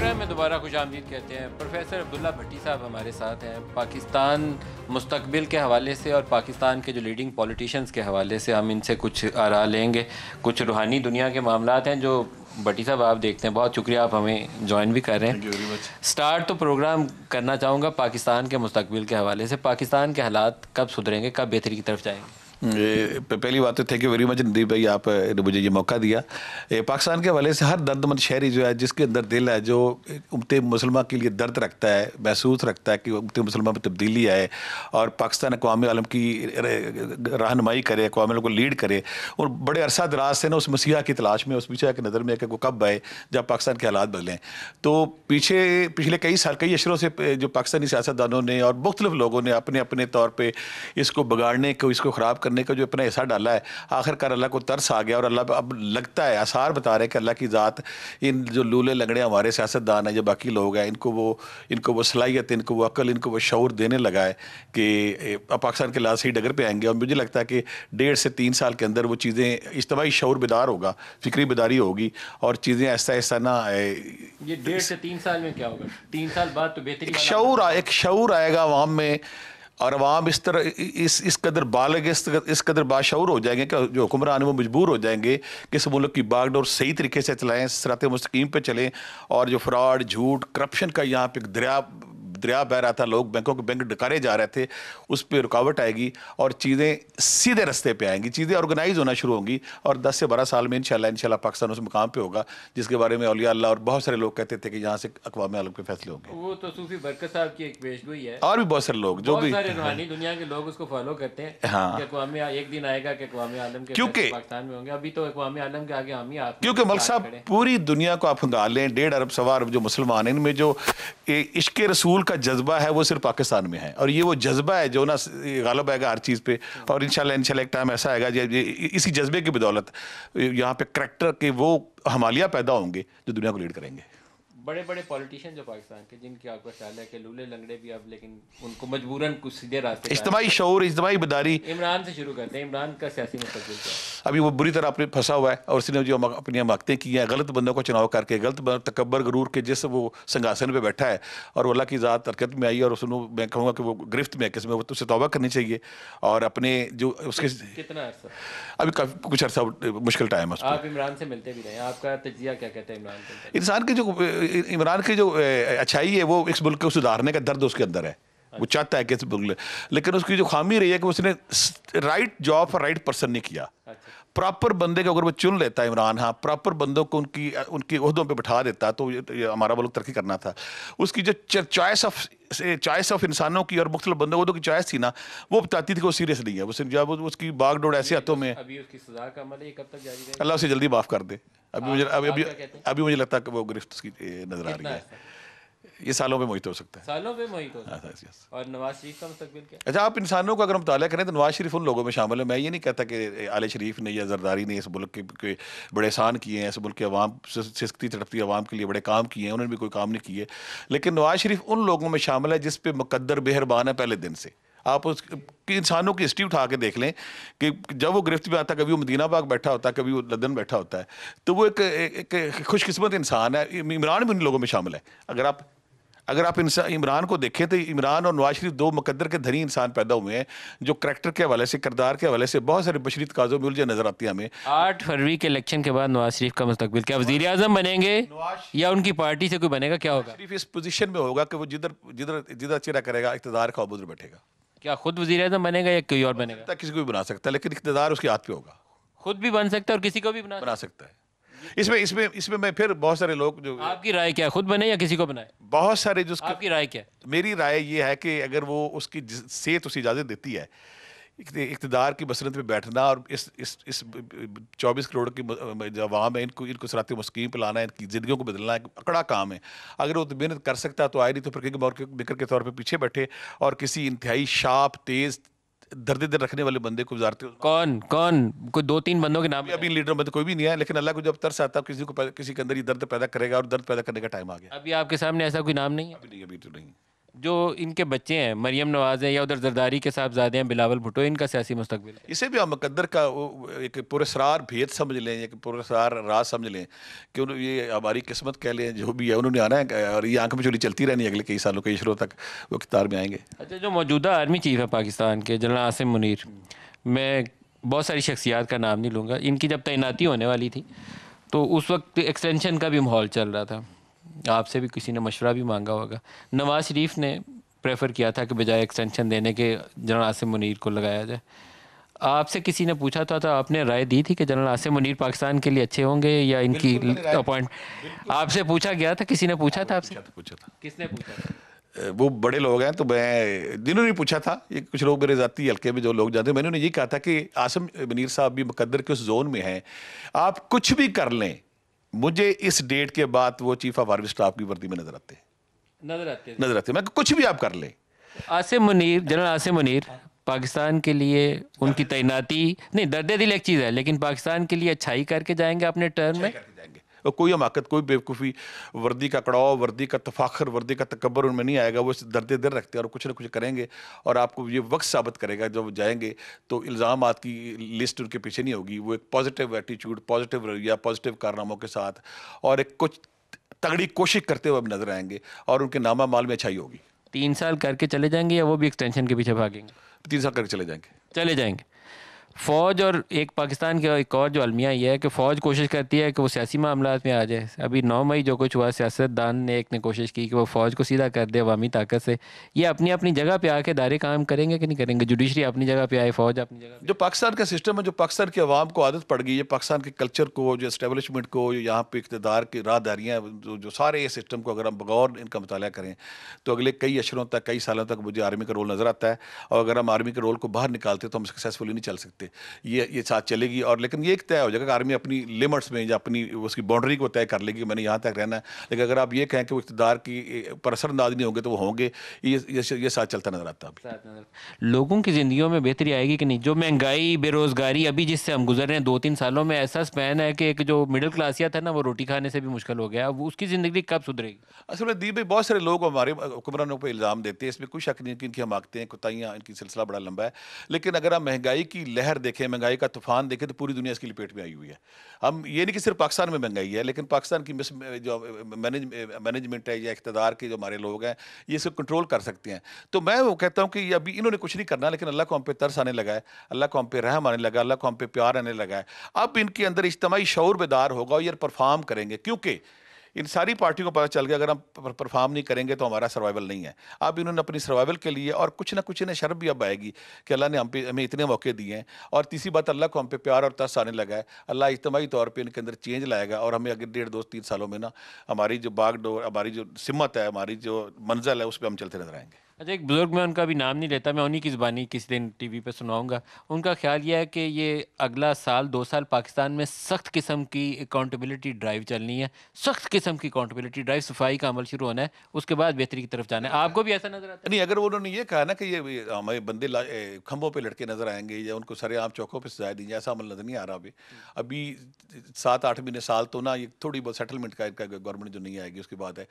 Programme में दोबारा खुश आमदीद कहते हैं प्रोफेसर अब्दुल्ला भट्टी साहब हमारे साथ हैं पाकिस्तान मुस्तबिल के हवाले से और पाकिस्तान के जो लीडिंग पॉलिटिशन्स के हवाले से हम इनसे कुछ आरा लेंगे कुछ रूहानी दुनिया के मामला हैं जो भट्टी साहब आप देखते हैं बहुत शुक्रिया आप हमें ज्वाइन भी कर रहे हैं स्टार्ट तो प्रोग्राम करना चाहूँगा पाकिस्तान के मुस्तबिल के हवाले से पाकिस्तान के हालात कब सुधरेंगे कब बेहतरी की तरफ जाएंगे पहली बात तो thank you very much Nadeep भाई आपने मुझे ये मौका दिया पाकिस्तान के हवाले से हर दर्दमंद शहरी जो है जिसके अंदर दिल है जो उमते मुसलमान के लिए दर्द रखता है महसूस रखता है कि उमत मुसलमान में तब्दीली आए और पाकिस्तान अकवाम आलम की रहनमाई करे अकवाम को लीड करे और बड़े अरसा दराज से ना उस मसीहा की तलाश में उस मसीहा की नज़र में वो कब आए जब पाकिस्तान के हालात बदलें तो पीछे पिछले कई साल कई अशरों से जो पाकिस्तानी सियासतदानों ने और मुख्तलिफ लोगों ने अपने अपने तौर पर इसको बगाड़ने को इसको ख़राब कर करने का जो अपना हिस्सा डाला है आखिरकार अल्लाह को तरस आ गया और अल्लाह अब लगता है आसार बता रहे हैं कि अल्लाह की ज़ात इन जो लूले लंगड़े हमारे सियासतदान हैं जो बाकी लोग हैं इनको वो इनको वो सलाहियत इनको वो अकल इनको वो शौर देने लगा है कि पाकिस्तान के लाश ही डगर पर आएंगे और मुझे लगता है कि डेढ़ से तीन साल के अंदर वो चीज़ें इज्तवाही शौर बेदार होगा फिक्री बेदारी होगी और चीज़ें ऐसा ऐसा ना ये डेढ़ से तीन साल में क्या होगा तीन साल बाद तो बेहतरीन शौर एक शौर आएगा वहाँ में और अवाम इस तरह इस इस कदर बालग इस इस कदर बाशूर हो जाएंगे कि जो हुक्मरान वो मजबूर हो जाएंगे कि इस मुल्क की बागडोर सही तरीके से चलाएँ सरात मस्तकीम पर चलें और जो फ्रॉड झूठ करप्शन का यहाँ पर दरिया दरिया बह रहा था लोग बैंकों के बैंक डकारे जा रहे थे उस पर रुकावट आएगी और चीज़ें सीधे रस्ते पर आएंगी चीज़ें ऑर्गेनाइज होना शुरू होंगी और दस से बारह साल में इन इंशाल्लाह पाकिस्तान उस मुकाम पर होगा जिसके बारे में अलिया अल्लाह और बहुत सारे लोग कहते थे कि यहाँ से अकवाम आलम के फैसले होंगे वो तो सूफी बरकत साहब की एक पेशगोई है और भी बहुत सारे लोग जो भी दुनिया के लोग उसको फॉलो करते हैं हाँ एक दिन आएगा कि आलम के क्योंकि पाकिस्तान में होंगे अभी तो आलम के आगे हम ही क्योंकि मलिक साहब पूरी दुनिया को आप हंगाल लें डेढ़ अरब सवा अरब जो मुसलमान हैं इनमें जो इश्क रसूल का जज्बा है वो सिर्फ पाकिस्तान में है और ये वो जज्बा है जो ना गालब आएगा हर चीज़ पे और इन इंशाल्लाह एक टाइम ऐसा आएगा इसी जज्बे की बदौलत यहाँ पे करेक्टर के वो हमालिया पैदा होंगे जो दुनिया को लीड करेंगे बड़े बड़े पॉलिटिशियन जो पाकिस्तान के जिनके आपका ख्याल है कि लूले लंगड़े भी अब लेकिन उनको मजबूरन कुछ सीधे रास्ते इज्तमी शोर इज्तमी बदारी इमरान से शुरू करते हैं इमरान का सियासी मुस्तबिल अभी वो बुरी तरह अपने फंसा हुआ है और उसने जो अपनी हमाकतें की हैं गलत बंदों को चुनाव करके गलत तकबर गरूर के जिस वो संगासन पर बैठा है और अल्लाह की ज़ात हरकत में आई और उसने मैं कहूँगा कि वो गिरफ्त में है किसमें वो तो उससे तोबा करनी चाहिए और अपने जो उसके कितना अर्सा अभी काफ़ी कुछ अर्सा मुश्किल टाइम है आप इमरान से मिलते भी रहे आपका तजिया क्या कहते हैं इमरान इंसान के जो इमरान की जो अच्छाई है वो इस मुल्क को सुधारने का दर्द उसके अंदर है वो अच्छा। चाहता है कि इस मुल्क लेकिन उसकी जो खामी रही है कि उसने राइट जॉब और राइट पर्सन नहीं किया अच्छा। प्रॉपर बंदे को अगर वो चुन लेता इमरान हाँ प्रॉपर बंदों को उनकी उनकी उहदों पे बैठा देता तो हमारा मुल्क तरक्की करना था उसकी जो चॉइस ऑफ चॉइस ऑफ इंसानों की और मुख्तल बंदों को तो की चॉइस थी ना वो बताती थी कि वो सीरियस नहीं है वो जब उसकी बाग डोड़ ऐसे हाथों में अल्लाह उसे जल्दी माफ़ कर दे अभी मुझे अभी अभी मुझे लगता है कि वो गिरफ्त उसकी नज़र आ रही है ये सालों में मोहित हो सकता है सालों में मोहित हो सकता हाँ, है और नवाज शरीफ का मुस्तबिल क्या अच्छा आप इंसानों का अगर मुताल करें तो नवाज शरीफ उन लोगों में शामिल है मैं ये नहीं कहता कि आले शरीफ ने या जरदारी ने इस मुल्क के, के बड़े एहसान किए हैं इस मुल्क के अवाम सिस्कती तड़पती आवाम के लिए बड़े काम किए हैं उन्होंने भी कोई काम नहीं किए लेकिन नवाज शरीफ उन लोगों में शामिल है जिस पर मुकदर बेहरबान है पहले दिन से आप उस इंसानों की हिस्ट्री उठा के देख लें कि जब वो गिरफ्त में आता कभी वो मदीना बाग बैठा होता है कभी वो लदन बैठा होता है तो वो एक, एक खुशकिस्मत इंसान है इमरान भी उन लोगों में शामिल है अगर आप अगर आप इमरान को देखें तो इमरान और नवाज शरीफ दो मुकदर के धनी इंसान पैदा हुए हैं जो करैक्टर के हवाले से किरदार के हवाले से बहुत सारे बशरी काजों में उलझे नजर आती है हमें आठ फरवरी के इलेक्शन के बाद नवाज शरीफ का मुस्तबिल क्या वजी अजम बनेंगे या उनकी पार्टी से कोई बनेगा क्या होगा शरीफ इस पोजिशन में होगा कि वो जिधर जिधर जिधर चिरा करेगा इकतदार का उधर बैठेगा क्या खुद वजीर अजम बनेगा या कोई और बनेगा किसी को भी बना सकता है लेकिन इकतदार उसके हाथ पे होगा खुद भी बन सकता है और किसी को भी बना सकता है इसमें इसमें इसमें मैं फिर बहुत सारे लोग जो आपकी राय क्या है खुद बने या किसी को बनाए बहुत सारे जो आपकी राय क्या है मेरी राय ये है कि अगर वो उसकी सेहत उसे इजाज़त देती है इकतदार की बसरत पे बैठना और इस इस इस चौबीस करोड़ की आवाम है इनको इनको सराती मुस्कीम पर लाना है इनकी ज़िंदगी को बदलना है अकड़ा काम है अगर वो तो मेहनत कर सकता तो आए नहीं तो फिर मौके बिक्र के तौर पर पीछे बैठे और किसी इंतहाई शाप तेज़ दर्द दर रखने वाले बंदे को गुजारते हो कौन कौन कोई दो तीन बंदों के नाम अभी लीडर बंदे तो कोई भी नहीं है लेकिन अल्लाह को जब तरस आता है किसी को किसी के अंदर ही दर्द पैदा करेगा और दर्द पैदा करने का टाइम आ गया अभी आपके सामने ऐसा कोई नाम नहीं है अभी नहीं अभी तो नहीं जो इनके बच्चे हैं मरियम नवाज हैं या उधर जरदारी के साहबजादे हैं बिलावल भुटो इनका सियासी मुस्तबिल इसे भी हम मुकदर का एक पुरस्ार भेद समझ लें एक पुरस्ार राज समझ लें कि ये हमारी किस्मत कह लें जो भी है उन्होंने आना है और ये आंख में चोरी चलती रहनी अगले कई सालों के इशरों तक वो कितार में आएंगे अच्छा जो मौजूदा आर्मी चीफ है पाकिस्तान के जनरल आसिम मुनिर मैं बहुत सारी शख्सियात का नाम नहीं लूँगा इनकी जब तैनाती होने वाली थी तो उस वक्त एक्सटेंशन का भी माहौल चल रहा था आपसे भी किसी ने मशवरा भी मांगा होगा नवाज शरीफ ने प्रेफर किया था कि बजाय एक्सटेंशन देने के जनरल आसिम मुनीर को लगाया जाए आपसे किसी ने पूछा था तो आपने राय दी थी कि जनरल आसिम मुनीर पाकिस्तान के लिए अच्छे होंगे या इनकी अपॉइंट आपसे पूछा गया था किसी ने पूछा था आपसे पूछा था किसने पूछा वो बड़े लोग हैं तो मैं जिन्होंने पूछा था ये कुछ लोग मेरे ज़ाती हल्के में जो लोग जाते हैं मैंने उन्हें ये कहा था कि आसम मनीर साहब भी मुकद्दर के उस जोन में हैं आप कुछ भी कर लें मुझे इस डेट के बाद वो चीफ ऑफ आर्मी स्टाफ की वर्दी में नजर आते नजर आते नजर आते मैं कुछ भी आप कर ले आसिम मुनीर जनरल आसिम मुनीर पाकिस्तान के लिए उनकी तैनाती नहीं दर्द दिल एक चीज़ है लेकिन पाकिस्तान के लिए अच्छाई करके जाएंगे अपने टर्म में कोई हमाकत कोई बेवकूफ़ी वर्दी का कड़ाव वर्दी का तफाखर वर्दी का तकबर उनमें नहीं आएगा वो दर्द दर रखते हैं और कुछ ना कुछ करेंगे और आपको ये वक्त साबित करेगा जब जाएंगे तो इल्ज़ाम की लिस्ट उनके पीछे नहीं होगी वो एक पॉजिटिव एटीट्यूड पॉजिटिव रवैया पॉजिटिव कारनामों के साथ और एक कुछ तगड़ी कोशिश करते हुए अब नजर आएंगे और उनके नामा माल में अच्छाई होगी तीन साल करके चले जाएंगे या वो भी एक्सटेंशन के पीछे भागेंगे तीन साल करके चले जाएंगे चले जाएंगे फ़ौज और एक पाकिस्तान का एक और जो अलमिया ये है कि फ़ौज कोशिश करती है कि वो सियासी मामला में आ जाए अभी नौ मई जो कुछ हुआ सियासतदान ने एक ने कोशिश की कि वो फ़ौज को सीधा कर दे अवामी ताकत से ये अपनी अपनी जगह पे आके दायरे काम करेंगे कि नहीं करेंगे जुडिशरी अपनी जगह पे आए फ़ौज अपनी जगह जो पाकिस्तान का सिस्टम है जो पाकिस्तान की आवाम को आदत पड़ गई है पाकिस्तान के कल्चर को जो इस्टेबलिशमेंट को जो यहाँ पर इकतदार की राहदारियाँ जो जो सारे ये सिस्टम को अगर हम बगौर इनका मुताल करें तो अगले कई अशरों तक कई सालों तक मुझे आर्मी का रोल नज़र आता है और अगर हम आर्मी के रोल को बाहर निकालते तो हम सक्सेसफुली नहीं चल सकते सकते ये ये साथ चलेगी और लेकिन ये एक तय हो जाएगा कि आर्मी अपनी लिमिट्स में या अपनी उसकी बाउंड्री को तय कर लेगी मैंने यहाँ तक रहना है लेकिन अगर आप ये कहें कि वो इकतदार की पर असरअंदाज नहीं होंगे तो वो होंगे ये ये, ये साथ चलता नजर आता है लोगों की ज़िंदगी में बेहतरी आएगी कि नहीं जो महंगाई बेरोज़गारी अभी जिससे हम गुजर रहे हैं दो तीन सालों में ऐसा स्पैन है कि एक जो मिडिल क्लासिया था ना वो रोटी खाने से भी मुश्किल हो गया वो उसकी ज़िंदगी कब सुधरेगी असल में दी भाई बहुत सारे लोग हमारे हुक्मरानों पर इल्ज़ाम देते हैं इसमें कोई शक नहीं कि इनकी हम आगते हैं कुतियाँ इनकी सिलसिला बड़ा लंबा है लेकिन अगर आप महंगाई की लहर कहर देखे महंगाई का तूफान देखे तो पूरी दुनिया इसकी लपेट में आई हुई है हम ये नहीं कि सिर्फ पाकिस्तान में महंगाई है लेकिन पाकिस्तान की जो मैनेज मैनेजमेंट है या इकतदार के जो हमारे लोग हैं ये इसको कंट्रोल कर सकते हैं तो मैं वो कहता हूँ कि अभी इन्होंने कुछ नहीं करना लेकिन अल्लाह को हम पे तरस आने लगा है अल्लाह को हम पे रहम आने लगा अल्लाह को हम पे प्यार आने लगा है अब इनके अंदर इज्तमाही शौर बेदार होगा और ये परफॉर्म करेंगे क्योंकि इन सारी पार्टियों को पता चल गया अगर हम परफॉर्म नहीं करेंगे तो हमारा सर्वाइवल नहीं है अब इन्होंने अपनी सर्वाइवल के लिए और कुछ ना कुछ इन्हें शर्म भी अब आएगी कि अल्लाह ने हम पे हमें इतने मौके दिए हैं और तीसरी बात अल्लाह को हम पे प्यार और तरस आने लगा है अल्लाह इजमाही तौर पर इनके अंदर चेंज लाएगा और हमें अगर डेढ़ दो तीन सालों में ना हमारी जो बागडोर हमारी जो सिमत है हमारी जो मंजिल है उस पर हम चलते नजर आएंगे अच्छा एक बुज़ुर्ग में उनका भी नाम नहीं लेता मैं उन्हीं की ज़बानी किसी दिन टी वी पर सुनाऊंगा उनका ख्याल यह है कि ये अगला साल दो साल पाकिस्तान में सख्त किस्म की अकाउंटेबिलिटी ड्राइव चलनी है सख्त किस्म की अकाउंटेबिलिटी ड्राइव सफाई का अमल शुरू होना है उसके बाद बेहतरी की तरफ जाना है आपको भी ऐसा नजर आता है नहीं अगर उन्होंने ये कहा ना कि ये हमारे बंदे खंभों पर लड़के नजर आएंगे या उनको सरे आम चौकों पर सजाए दीजिए ऐसा अमल नजर नहीं आ रहा अभी अभी सात आठ महीने साल तो ना ये थोड़ी बहुत सेटलमेंट का गवर्नमेंट जो नहीं आएगी उसके बाद है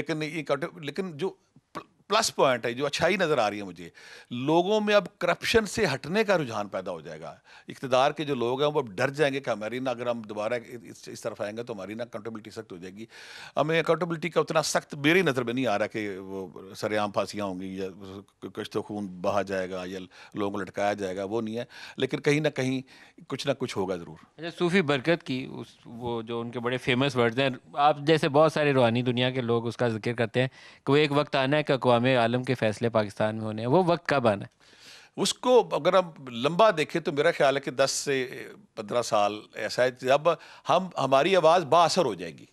लेकिन ये लेकिन जो प्लस पॉइंट है जो अच्छाई नज़र आ रही है मुझे लोगों में अब करप्शन से हटने का रुझान पैदा हो जाएगा इकतदार के जो लोग हैं वो अब डर जाएंगे कि हमारी ना अगर हम दोबारा इस, इस तरफ आएंगे तो हमारी ना अकाउंटेबिलिटी सख्त हो जाएगी हमें अकाउंटेबिलिटी का उतना सख्त मेरी नज़र में नहीं आ रहा कि वो सरेआम फांसियाँ होंगी या कुछ तो खून बहा जाएगा या लोगों को लटकाया जाएगा वो नहीं है लेकिन कहीं ना कहीं कुछ ना कुछ होगा ज़रूर अच्छा सूफ़ी बरकत की उस वो जो उनके बड़े फेमस वर्ड्स हैं आप जैसे बहुत सारे रूहानी दुनिया के लोग उसका जिक्र करते हैं कि वो एक वक्त आना है है कि अकवाम आलम के फैसले पाकिस्तान में होने हैं वो वक्त कब आना है उसको अगर हम लंबा देखें तो मेरा ख्याल है कि 10 से 15 साल ऐसा है जब हम हमारी आवाज़ बासर हो जाएगी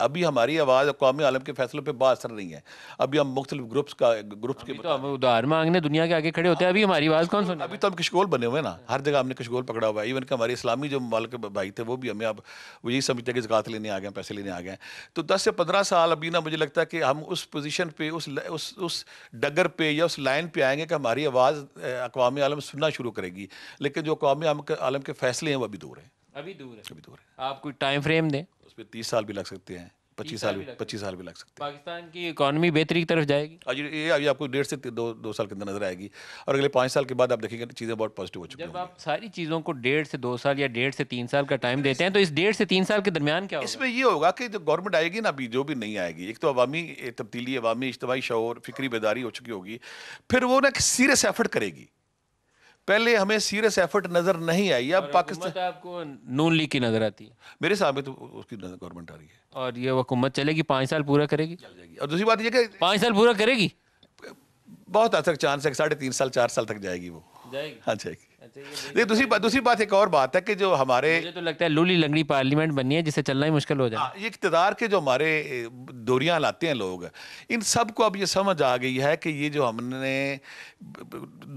अभी हमारी आवाज़ अकवामी आलम के फैसलों पर असर नहीं है अभी हम मुख्तलि ग्रुप्स का ग्रुप्स के तो उधार मांगने दुनिया के आगे खड़े होते हैं अभी हमारी आवाज़ कौन सुन अभी तो हम कशगोल बने हुए ना हर जगह हमने कशगोल पकड़ा हुआ है इवन के हमारे इस्लामी जो मालिक भाई थे वो भी हमें अब वो यही समझते हैं कि जक़ात लेने आ गए पैसे लेने आ गए तो दस से पंद्रह साल अभी ना मुझे लगता है कि हम उस पोजिशन पर उस उस डगर पर या उस लाइन पर आएंगे कि हमारी आवाज़ अकवामी आलम सुनना शुरू करेगी लेकिन जो अकवामी आलम के फैसले हैं वो अभी दूर हैं अभी दूर है अभी दूर है आप कोई टाइम फ्रेम दें उस पर तीस साल भी लग सकते हैं पच्चीस साल भी पच्चीस साल भी लग सकते हैं पाकिस्तान की इकोनॉमी बेहतरी की तरफ जाएगी आज ये अभी आपको डेढ़ से दो दो साल के अंदर नजर आएगी और अगले पाँच साल के बाद आप देखेंगे चीज़ें बहुत पॉजिटिव हो चुकी हैं जब आप सारी चीज़ों को डेढ़ से दो साल या डेढ़ से तीन साल का टाइम देते हैं तो इस डेढ़ से तीन साल के दरमियान क्या इसमें ये होगा कि जो गवर्नमेंट आएगी ना अभी जो भी नहीं आएगी एक तो अवामी तब्दीली अवामी इज्तवाही शोर फिक्री बेदारी हो चुकी होगी फिर वो ना सीरियस एफर्ट करेगी पहले हमें सीरियस एफर्ट नजर नहीं आई अब पाकिस्तान आपको नून लीग की नजर आती है मेरे सामने तो उसकी गवर्नमेंट आ रही है और ये हुकूमत चलेगी पांच साल पूरा करेगी चल जाएगी और दूसरी बात ये कि साल पूरा करेगी बहुत अच्छा चांस है साढ़े तीन साल चार साल तक जाएगी वो जाएगी हाँ जाएगी ये दूसरी बात दूसरी बात एक और बात है कि जो हमारे मुझे तो लगता है लूली लंगड़ी पार्लियामेंट बनी है जिसे चलना ही मुश्किल हो जाए हाँ, ये इकतदार के जो हमारे दोरियाँ लाते हैं लोग इन सब को अब ये समझ आ गई है कि ये जो हमने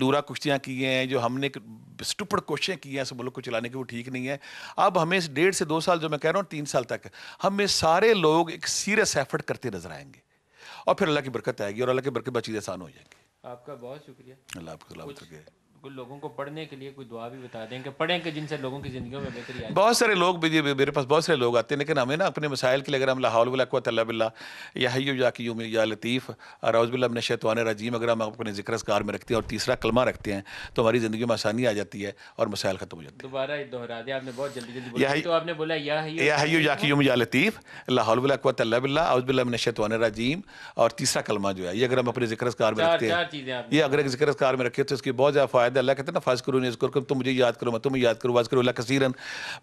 दूरा कुश्तियाँ की हैं जो हमने स्टुपड़ कोशिशें की हैं इस मुल्क को चलाने की वो ठीक नहीं है अब हमें इस डेढ़ से दो साल जो मैं कह रहा हूँ तीन साल तक हमें सारे लोग एक सीरियस एफर्ट करते नजर आएंगे और फिर अल्लाह की बरकत आएगी और अल्लाह की बरकत बात चीज़ें आसान हो जाएंगी आपका बहुत शुक्रिया अल्लाह आपका लोगों को पढ़ने के लिए कोई दुआ भी बता दें कि पढ़ें कि जिनसे लोगों की ज़िंदगी में बेहतरी आए बहुत सारे लोग भी मेरे पास बहुत सारे लोग आते हैं लेकिन हमें ना अपने मसाइल के लिए अगर हम लाहौल या बिल्ला या कि यूम या लतीफ़ राउज़बिल्लाम शैतवान रजीम अगर हम अपने जिक्र कार में रखते हैं और तीसरा कलमा रखते हैं तो हमारी ज़िंदगी में आसानी आ जाती है और मसाइल ख़त्म हो जाते हैं दोबारा दोहरा दिया आपने बहुत जल्दी जल्दी बोला तो आपने बोला या हयो या यूम या लतीफ़ लाहौलबिल्ला राउज़बिल्लाम शैतवान रजीम और तीसरा कलमा जो है ये अगर हम अपने जिक्र कार में रखते हैं ये अगर जिक्र कार में रखे तो इसकी बहुत ज़्यादा फ़ायदा कायद अल्लाह कहते हैं ना फाज करो जिक्र करो तुम मुझे याद करो मैं तुम्हें याद करो वाज करो अल्लाह कसीरन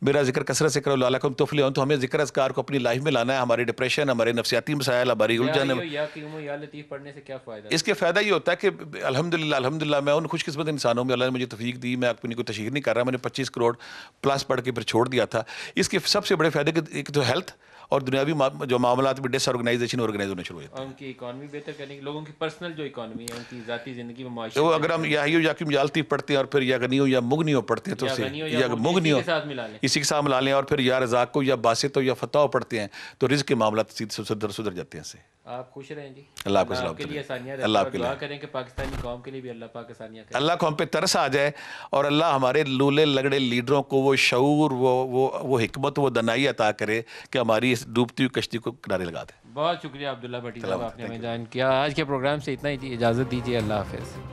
मेरा जिक्र कसरत से करो लाला कम तोफले तो हमें जिक्र असकार को अपनी लाइफ में लाना है हमारे डिप्रेशन हमारे नफसियाती मसायल हमारी उलझाने इसके फ़ायदा ये होता है कि अलहमदिल्ला अलहमदिल्ला मैं उन खुशकस्मत इंसानों में अल्लाह ने मुझे तफीक दी मैं अपनी कोई तशहर नहीं कर रहा मैंने पच्चीस करोड़ प्लस पढ़ के फिर छोड़ दिया था इसके सबसे बड़े फ़ायदे एक तो हेल्थ और दुनियावी जो मामला भी डिस ऑर्गेनाइजेशन ऑर्गेनाइज होना शुरू हो होता है उनकी इकानमी बेहतर करने की लोगों की पर्सनल जो इकानमी है उनकी ज़ाती ज़िंदगी में तो अगर हम याही याकिम जालती पढ़ते हैं और फिर या गनी हो या हो पढ़ते हैं तो उसे या हो इसी के साथ मिला लें और फिर या रजाक को या बासित हो या फताह पढ़ते हैं तो रिज के मामला सुधर सुधर जाते हैं आप खुश रहें जी अल्लाह आपको सलाम करें अल्लाह आपके लिए करें कि पाकिस्तानी कौम के लिए भी अल्लाह पाक आसानियाँ अल्लाह कौम पे तरस आ जाए और अल्लाह हमारे लूले लगड़े लीडरों को वो शूर वो वो वो हमत वो दनाई अता करे कि हमारी इस डूबती हुई कश्ती को किनारे लगा दें बहुत शुक्रिया अब्दुल्ला भट्टी साहब आपने हमें ज्वाइन किया आज के प्रोग्राम से इतना ही इजाज़त दीजिए अल्लाह हाफिज़